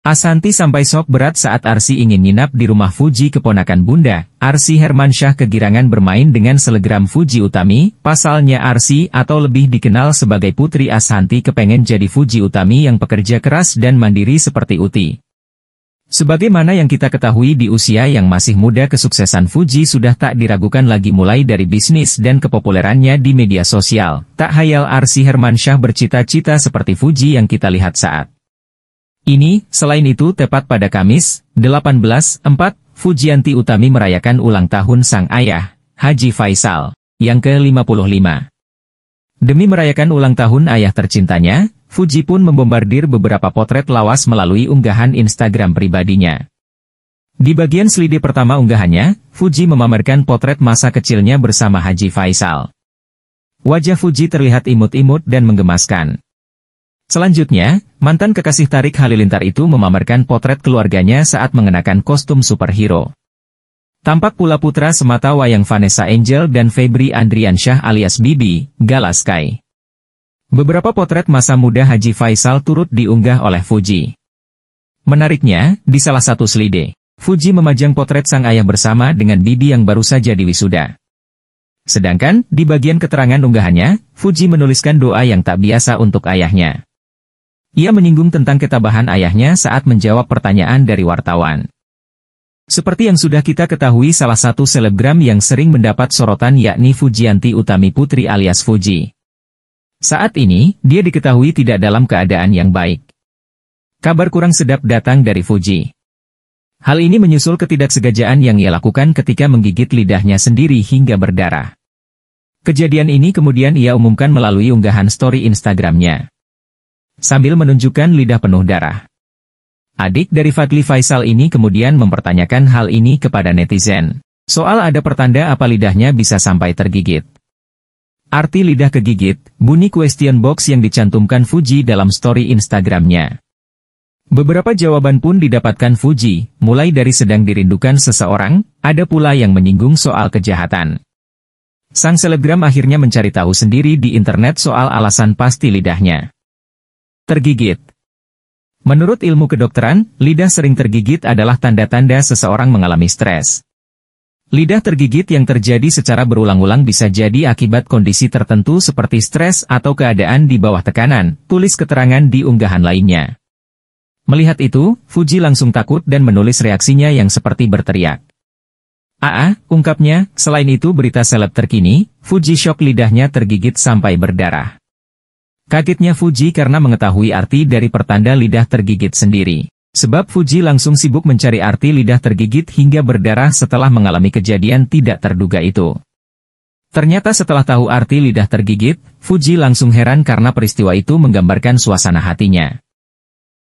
Asanti sampai sok berat saat Arsi ingin nginap di rumah Fuji keponakan bunda. Arsi Hermansyah kegirangan bermain dengan selegram Fuji Utami, pasalnya Arsi atau lebih dikenal sebagai putri Asanti kepengen jadi Fuji Utami yang pekerja keras dan mandiri seperti Uti. Sebagaimana yang kita ketahui di usia yang masih muda kesuksesan Fuji sudah tak diragukan lagi mulai dari bisnis dan kepopulerannya di media sosial. Tak hayal Arsi Hermansyah bercita-cita seperti Fuji yang kita lihat saat ini, selain itu tepat pada Kamis, 18.4, Fujianti Utami merayakan ulang tahun sang ayah, Haji Faisal, yang ke-55. Demi merayakan ulang tahun ayah tercintanya, Fuji pun membombardir beberapa potret lawas melalui unggahan Instagram pribadinya. Di bagian slide pertama unggahannya, Fuji memamerkan potret masa kecilnya bersama Haji Faisal. Wajah Fuji terlihat imut-imut dan menggemaskan. Selanjutnya, mantan kekasih Tarik Halilintar itu memamerkan potret keluarganya saat mengenakan kostum superhero. Tampak pula putra semata wayang Vanessa Angel dan Febri Andriansyah alias Bibi, Galaskai. Beberapa potret masa muda Haji Faisal turut diunggah oleh Fuji. Menariknya, di salah satu slide, Fuji memajang potret sang ayah bersama dengan Bibi yang baru saja diwisuda. Sedangkan, di bagian keterangan unggahannya, Fuji menuliskan doa yang tak biasa untuk ayahnya. Ia menyinggung tentang ketabahan ayahnya saat menjawab pertanyaan dari wartawan. Seperti yang sudah kita ketahui salah satu selebgram yang sering mendapat sorotan yakni Fujianti Utami Putri alias Fuji. Saat ini, dia diketahui tidak dalam keadaan yang baik. Kabar kurang sedap datang dari Fuji. Hal ini menyusul ketidaksegajaan yang ia lakukan ketika menggigit lidahnya sendiri hingga berdarah. Kejadian ini kemudian ia umumkan melalui unggahan story Instagramnya sambil menunjukkan lidah penuh darah. Adik dari Fadli Faisal ini kemudian mempertanyakan hal ini kepada netizen. Soal ada pertanda apa lidahnya bisa sampai tergigit. Arti lidah kegigit, bunyi question box yang dicantumkan Fuji dalam story Instagramnya. Beberapa jawaban pun didapatkan Fuji, mulai dari sedang dirindukan seseorang, ada pula yang menyinggung soal kejahatan. Sang selebgram akhirnya mencari tahu sendiri di internet soal alasan pasti lidahnya. Tergigit Menurut ilmu kedokteran, lidah sering tergigit adalah tanda-tanda seseorang mengalami stres. Lidah tergigit yang terjadi secara berulang-ulang bisa jadi akibat kondisi tertentu seperti stres atau keadaan di bawah tekanan, tulis keterangan di unggahan lainnya. Melihat itu, Fuji langsung takut dan menulis reaksinya yang seperti berteriak. AA, ungkapnya, selain itu berita seleb terkini, Fuji shock lidahnya tergigit sampai berdarah. Kagetnya Fuji karena mengetahui arti dari pertanda lidah tergigit sendiri. Sebab Fuji langsung sibuk mencari arti lidah tergigit hingga berdarah setelah mengalami kejadian tidak terduga itu. Ternyata setelah tahu arti lidah tergigit, Fuji langsung heran karena peristiwa itu menggambarkan suasana hatinya.